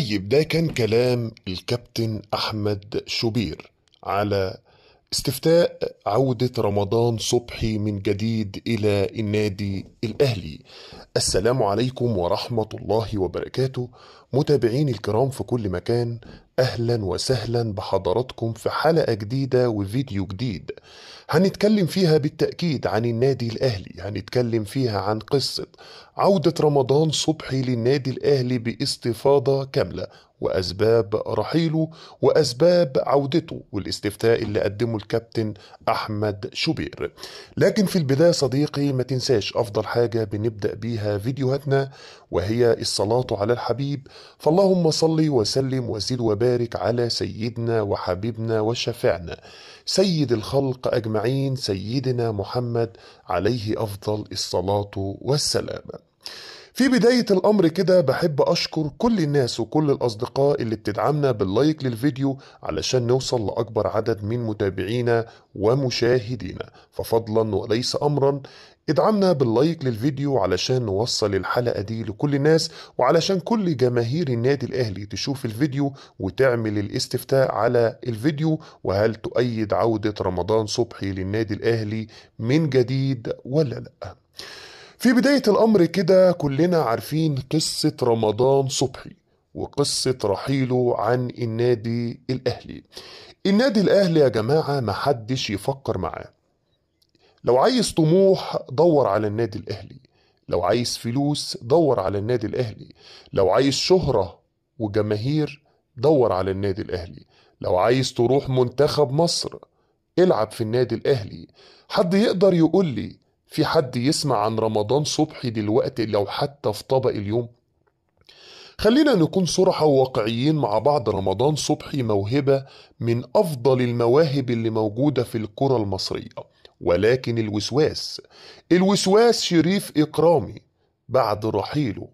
طيب ده كان كلام الكابتن أحمد شوبير على استفتاء عودة رمضان صبحي من جديد إلى النادي الأهلي السلام عليكم ورحمة الله وبركاته متابعين الكرام في كل مكان أهلا وسهلا بحضراتكم في حلقة جديدة وفيديو جديد هنتكلم فيها بالتأكيد عن النادي الأهلي هنتكلم فيها عن قصة عودة رمضان صبحي للنادي الأهلي باستفاضة كاملة وأسباب رحيله وأسباب عودته والاستفتاء اللي قدمه الكابتن أحمد شوبير لكن في البداية صديقي ما تنساش أفضل حاجة بنبدأ بيها فيديوهاتنا وهي الصلاة على الحبيب فاللهم صلي وسلم وزد وبارك على سيدنا وحبيبنا وشفعنا سيد الخلق أجمعين سيدنا محمد عليه أفضل الصلاة والسلام في بداية الأمر كده بحب أشكر كل الناس وكل الأصدقاء اللي بتدعمنا باللايك للفيديو علشان نوصل لأكبر عدد من متابعينا ومشاهدينا ففضلا وليس أمرا ادعمنا باللايك للفيديو علشان نوصل الحلقة دي لكل الناس وعلشان كل جماهير النادي الأهلي تشوف الفيديو وتعمل الاستفتاء على الفيديو وهل تؤيد عودة رمضان صبحي للنادي الأهلي من جديد ولا لأ في بداية الأمر كده كلنا عارفين قصة رمضان صبحي وقصة رحيله عن النادي الأهلي النادي الأهلي يا جماعة محدش يفكر معاه لو عايز طموح دور على النادي الأهلي لو عايز فلوس دور على النادي الأهلي لو عايز شهرة وجماهير دور على النادي الأهلي لو عايز تروح منتخب مصر العب في النادي الأهلي حد يقدر يقول لي في حد يسمع عن رمضان صبحي دلوقتي لو حتى في طبق اليوم خلينا نكون صراحة وواقعيين مع بعض رمضان صبحي موهبة من أفضل المواهب اللي موجودة في الكرة المصرية ولكن الوسواس الوسواس شريف إكرامي بعد رحيله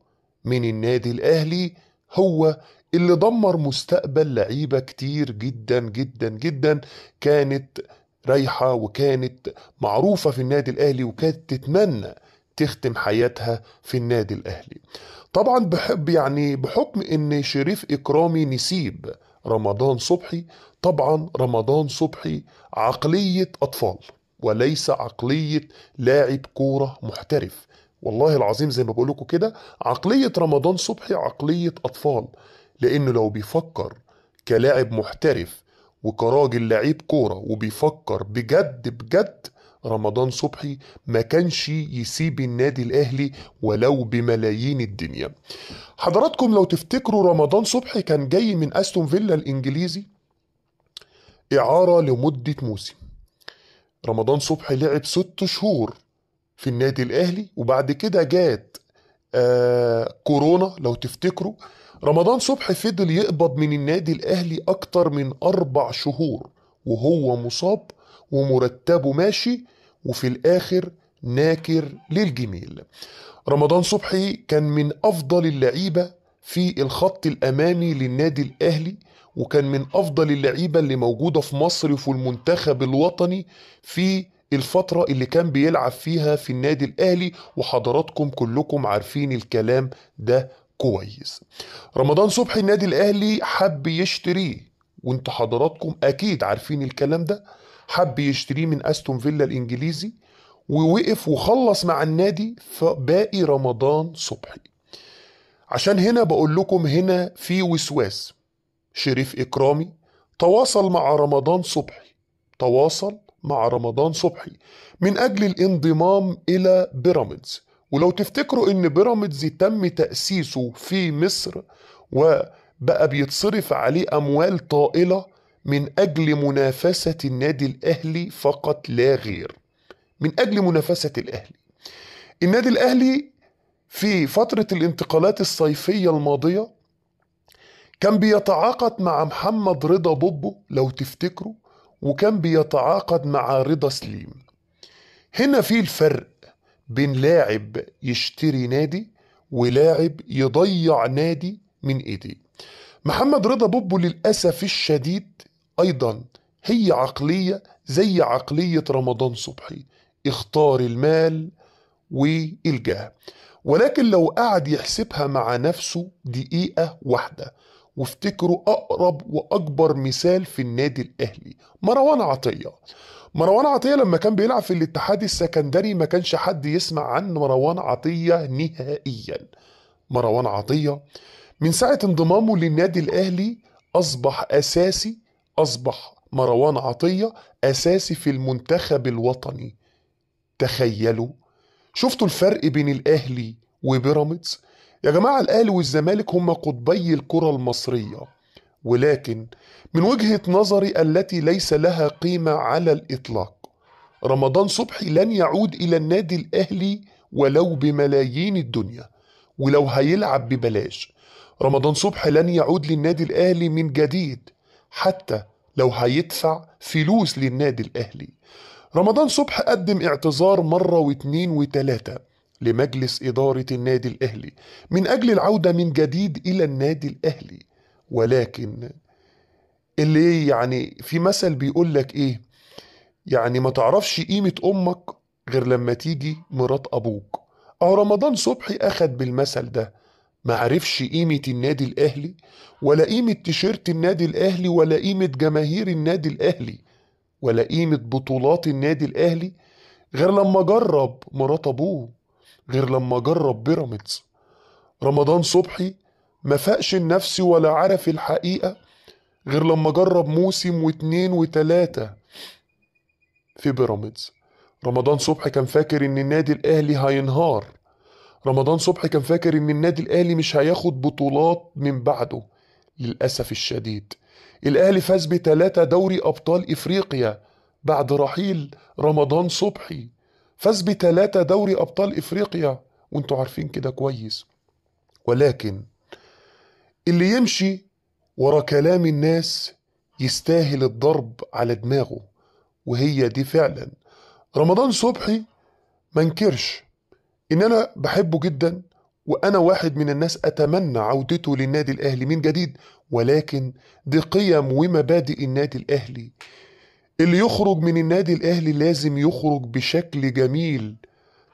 من النادي الأهلي هو اللي دمر مستقبل لعيبة كتير جدا جدا جدا كانت رايحة وكانت معروفة في النادي الأهلي وكانت تتمنى تختم حياتها في النادي الأهلي طبعا بحب يعني بحكم ان شريف إكرامي نسيب رمضان صبحي طبعا رمضان صبحي عقلية أطفال وليس عقلية لاعب كورة محترف والله العظيم زي ما بقول لكم كده عقلية رمضان صبحي عقلية أطفال لأنه لو بيفكر كلاعب محترف وكراجل لعيب كوره وبيفكر بجد بجد رمضان صبحي ما كانش يسيب النادي الاهلي ولو بملايين الدنيا حضراتكم لو تفتكروا رمضان صبحي كان جاي من استون فيلا الانجليزي اعاره لمده موسم رمضان صبحي لعب ست شهور في النادي الاهلي وبعد كده جات آه كورونا لو تفتكروا رمضان صبحي فضل يقبض من النادي الأهلي أكتر من أربع شهور وهو مصاب ومرتبه ماشي وفي الآخر ناكر للجميل رمضان صبحي كان من أفضل اللعيبة في الخط الأمامي للنادي الأهلي وكان من أفضل اللعيبة اللي موجودة في مصر في المنتخب الوطني في الفترة اللي كان بيلعب فيها في النادي الأهلي وحضراتكم كلكم عارفين الكلام ده كويس رمضان صبحي النادي الاهلي حب يشتريه وانت حضراتكم اكيد عارفين الكلام ده حب يشتريه من استون فيلا الانجليزي ووقف وخلص مع النادي فباقي رمضان صبحي عشان هنا بقول لكم هنا في وسواس شريف اكرامي تواصل مع رمضان صبحي تواصل مع رمضان صبحي من اجل الانضمام الى بيراميدز ولو تفتكروا ان بيراميدز تم تاسيسه في مصر وبقى بيتصرف عليه اموال طائله من اجل منافسه النادي الاهلي فقط لا غير من اجل منافسه الاهلي النادي الاهلي في فتره الانتقالات الصيفيه الماضيه كان بيتعاقد مع محمد رضا بوبو لو تفتكروا وكان بيتعاقد مع رضا سليم هنا في الفرق بين لاعب يشتري نادي ولاعب يضيع نادي من ايديه محمد رضا بوبو للاسف الشديد ايضا هي عقليه زي عقليه رمضان صبحي اختار المال والجاه ولكن لو قعد يحسبها مع نفسه دقيقه واحده وافتكروا اقرب واكبر مثال في النادي الاهلي مروان عطيه مروان عطيه لما كان بيلعب في الاتحاد السكندري ما كانش حد يسمع عن مروان عطيه نهائيا مروان عطيه من ساعه انضمامه للنادي الاهلي اصبح اساسي اصبح مروان عطيه اساسي في المنتخب الوطني تخيلوا شفتوا الفرق بين الاهلي وبيراميدز يا جماعه الاهلي والزمالك هما قطبي الكره المصريه ولكن من وجهة نظري التي ليس لها قيمة على الإطلاق رمضان صبحي لن يعود إلى النادي الأهلي ولو بملايين الدنيا ولو هيلعب ببلاش رمضان صبحي لن يعود للنادي الأهلي من جديد حتى لو هيدفع فلوس للنادي الأهلي رمضان صبحي قدم اعتذار مرة واتنين وتلاتة لمجلس إدارة النادي الأهلي من أجل العودة من جديد إلى النادي الأهلي ولكن اللي إيه يعني في مثل بيقول لك ايه يعني ما تعرفش قيمة امك غير لما تيجي مرات ابوك اه رمضان صبحي اخد بالمثل ده ما عرفش قيمة النادي الأهلي ولا قيمة تيشيرت النادي الأهلي ولا قيمة جماهير النادي الأهلي ولا قيمة بطولات النادي الأهلي غير لما جرب مرات أبوه غير لما جرب بيراميدز رمضان صبحي ما فاقش النفس ولا عرف الحقيقة غير لما جرب موسم واتنين وتلاتة في بيراميدز رمضان صبحي كان فاكر ان النادي الاهلي هينهار رمضان صبحي كان فاكر ان النادي الاهلي مش هياخد بطولات من بعده للاسف الشديد الاهلي فاز بتلاتة دوري ابطال افريقيا بعد رحيل رمضان صبحي فاز بتلاتة دوري ابطال افريقيا وانتوا عارفين كده كويس ولكن اللي يمشي ورا كلام الناس يستاهل الضرب على دماغه وهي دي فعلا رمضان صبحي منكرش ان انا بحبه جدا وانا واحد من الناس اتمنى عودته للنادي الاهلي من جديد ولكن دي قيم ومبادئ النادي الاهلي اللي يخرج من النادي الاهلي لازم يخرج بشكل جميل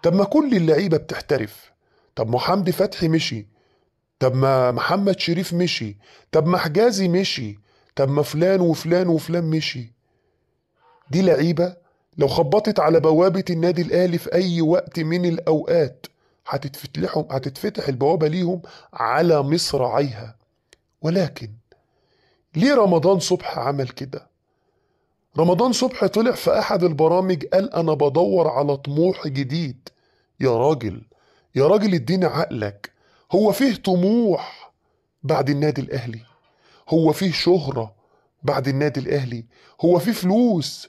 طب ما كل اللعيبه بتحترف طب محمد فتحي مشي طب ما محمد شريف مشي طب ما حجازي مشي طب ما فلان وفلان وفلان مشي دي لعيبة لو خبطت على بوابة النادي الأهلي في أي وقت من الأوقات هتتفتحهم هتتفتح البوابة ليهم على مصراعيها ولكن ليه رمضان صبح عمل كده رمضان صبح طلع في أحد البرامج قال أنا بدور على طموح جديد يا راجل يا راجل اديني عقلك هو فيه طموح بعد النادي الاهلي هو فيه شهره بعد النادي الاهلي هو فيه فلوس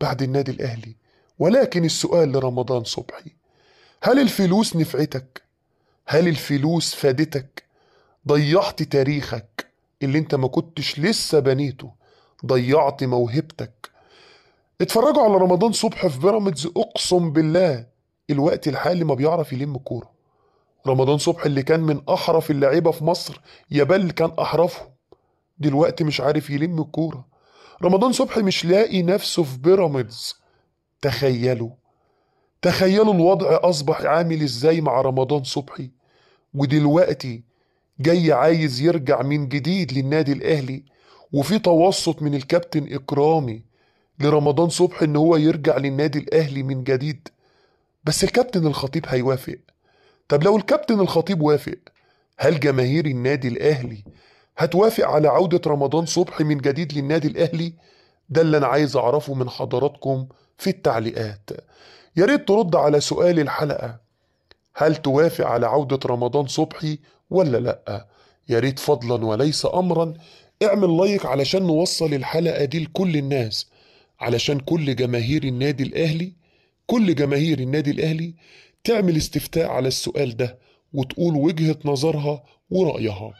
بعد النادي الاهلي ولكن السؤال لرمضان صبحي هل الفلوس نفعتك هل الفلوس فادتك ضيعت تاريخك اللي انت ما كنتش لسه بنيته ضيعت موهبتك اتفرجوا على رمضان صبح في بيراميدز اقسم بالله الوقت الحالي ما بيعرف يلم كوره رمضان صبحي اللي كان من احرف اللعيبه في مصر يا بل كان احرفهم دلوقتي مش عارف يلم الكوره رمضان صبحي مش لاقي نفسه في بيراميدز تخيلوا تخيلوا الوضع اصبح عامل ازاي مع رمضان صبحي ودلوقتي جاي عايز يرجع من جديد للنادي الاهلي وفي توسط من الكابتن اكرامي لرمضان صبحي ان هو يرجع للنادي الاهلي من جديد بس الكابتن الخطيب هيوافق طب لو الكابتن الخطيب وافق هل جماهير النادي الأهلي هتوافق على عودة رمضان صبحي من جديد للنادي الأهلي؟ ده اللي أنا عايز أعرفه من حضراتكم في التعليقات يا ريت ترد على سؤال الحلقة هل توافق على عودة رمضان صبحي ولا لأ؟ يا ريت فضلا وليس أمرا اعمل لايك علشان نوصل الحلقة دي لكل الناس علشان كل جماهير النادي الأهلي كل جماهير النادي الأهلي تعمل استفتاء على السؤال ده وتقول وجهة نظرها ورأيها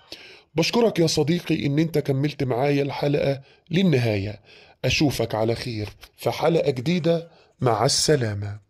بشكرك يا صديقي ان انت كملت معايا الحلقة للنهاية اشوفك على خير في حلقة جديدة مع السلامة